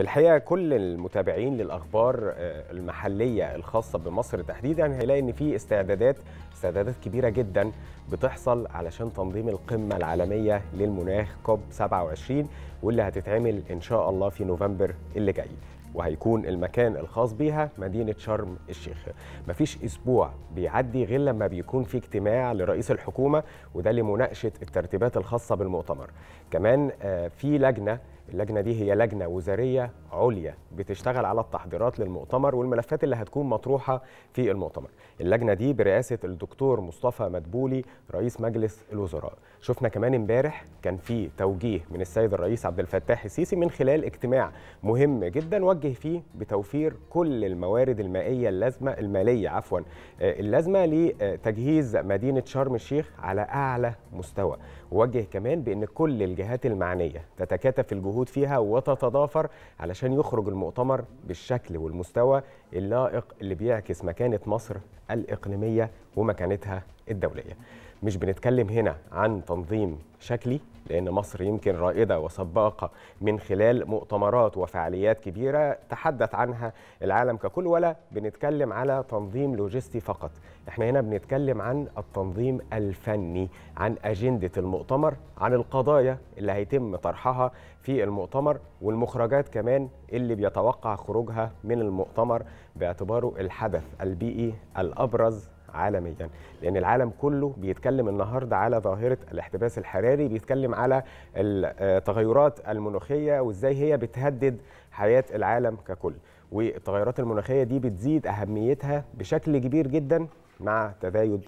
في الحقيقه كل المتابعين للاخبار آه، المحليه الخاصه بمصر تحديدا هيلاقي ان في استعدادات استعدادات كبيره جدا بتحصل علشان تنظيم القمه العالميه للمناخ كوب 27 واللي هتتعمل ان شاء الله في نوفمبر اللي جاي وهيكون المكان الخاص بيها مدينة شرم الشيخ مفيش أسبوع بيعدي غير لما بيكون في اجتماع لرئيس الحكومة وده لمناقشة الترتيبات الخاصة بالمؤتمر كمان آه، في لجنة اللجنة دي هي لجنة وزارية عليا بتشتغل على التحضيرات للمؤتمر والملفات اللي هتكون مطروحة في المؤتمر اللجنة دي برئاسة الدكتور مصطفى مدبولي رئيس مجلس الوزراء شفنا كمان امبارح كان في توجيه من السيد الرئيس عبد الفتاح السيسي من خلال اجتماع مهم جدا وجه فيه بتوفير كل الموارد المائية اللازمة المالية عفوا آه، اللازمة لتجهيز مدينة شرم الشيخ على أعلى مستوى ووجه كمان بأن كل الجهات المعنية تتكاتف الجهود الموجود فيها وتتضافر علشان يخرج المؤتمر بالشكل والمستوى اللائق اللي بيعكس مكانة مصر الإقليمية ومكانتها الدولية مش بنتكلم هنا عن تنظيم شكلي لأن مصر يمكن رائدة وسباقة من خلال مؤتمرات وفعاليات كبيرة تحدث عنها العالم ككل ولا بنتكلم على تنظيم لوجستي فقط احنا هنا بنتكلم عن التنظيم الفني عن أجندة المؤتمر عن القضايا اللي هيتم طرحها في المؤتمر والمخرجات كمان اللي بيتوقع خروجها من المؤتمر باعتباره الحدث البيئي الأبرز عالميا لان العالم كله بيتكلم النهارده على ظاهره الاحتباس الحراري بيتكلم على التغيرات آه، المناخيه وازاي هي بتهدد حياه العالم ككل والتغيرات المناخيه دي بتزيد اهميتها بشكل كبير جدا مع تزايد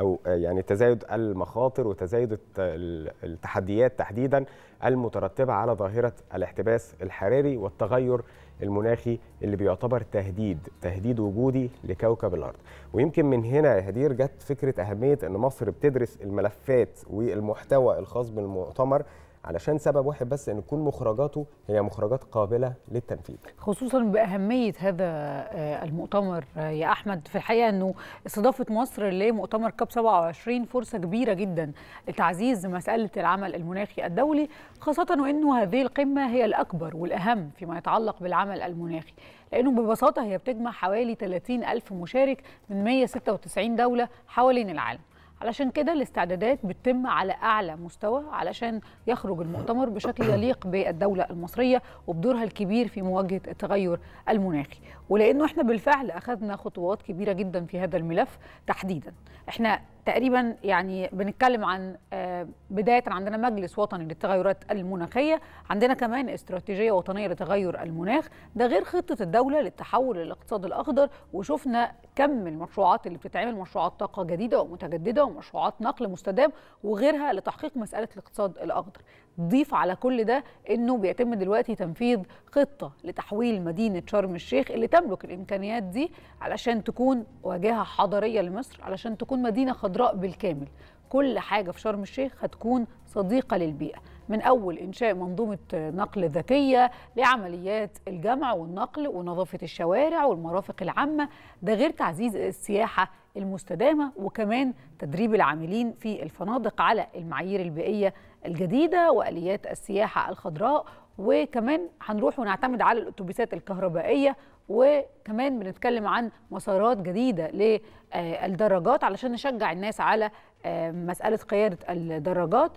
او آه، يعني تزايد المخاطر وتزايد التحديات تحديدا المترتبه على ظاهره الاحتباس الحراري والتغير المناخي اللي بيعتبر تهديد تهديد وجودي لكوكب الارض ويمكن من هنا يا هدير جت فكره اهميه ان مصر بتدرس الملفات والمحتوى الخاص بالمؤتمر علشان سبب واحد بس ان تكون مخرجاته هي مخرجات قابله للتنفيذ خصوصا باهميه هذا آه، المؤتمر آه، يا احمد في الحقيقه انه استضافه مصر لمؤتمر كاب 27 فرصه كبيره جدا لتعزيز مساله العمل المناخي الدولي خاصه وانه هذه القمه هي الاكبر والاهم فيما يتعلق بالعمل المناخي لانه ببساطه هي بتجمع حوالي 30 الف مشارك من 196 دوله حوالين العالم علشان كده الاستعدادات بتتم على اعلى مستوى علشان يخرج المؤتمر بشكل يليق بالدوله المصريه وبدورها الكبير في مواجهه التغير المناخي ولانه احنا بالفعل اخذنا خطوات كبيره جدا في هذا الملف تحديدا احنا تقريبا يعني بنتكلم عن آه، بدايه عندنا مجلس وطني للتغيرات المناخيه، عندنا كمان استراتيجيه وطنيه لتغير المناخ، ده غير خطه الدوله للتحول للاقتصاد الاخضر وشفنا كم المشروعات اللي بتتعمل مشروعات طاقه جديده ومتجدده ومشروعات نقل مستدام وغيرها لتحقيق مساله الاقتصاد الاخضر، ضيف على كل ده انه بيتم دلوقتي تنفيذ خطه لتحويل مدينه شرم الشيخ اللي تملك الامكانيات دي علشان تكون واجهه حضاريه لمصر علشان تكون مدينه خضراء بالكامل كل حاجه في شرم الشيخ هتكون صديقه للبيئه من أول إنشاء منظومة نقل ذكية لعمليات الجمع والنقل ونظافة الشوارع والمرافق العامة ده غير تعزيز السياحة المستدامة وكمان تدريب العاملين في الفنادق على المعايير البيئية الجديدة وآليات السياحة الخضراء وكمان هنروح ونعتمد على الأتوبيسات الكهربائية وكمان بنتكلم عن مسارات جديدة للدراجات علشان نشجع الناس على آه، مسألة قيادة الدراجات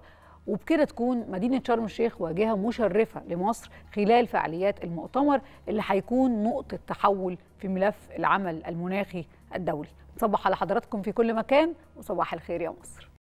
وبكده تكون مدينة شرم الشيخ واجهة مشرفة لمصر خلال فعاليات المؤتمر اللي هيكون نقطة تحول في ملف العمل المناخي الدولي صباح على حضراتكم في كل مكان وصباح الخير يا مصر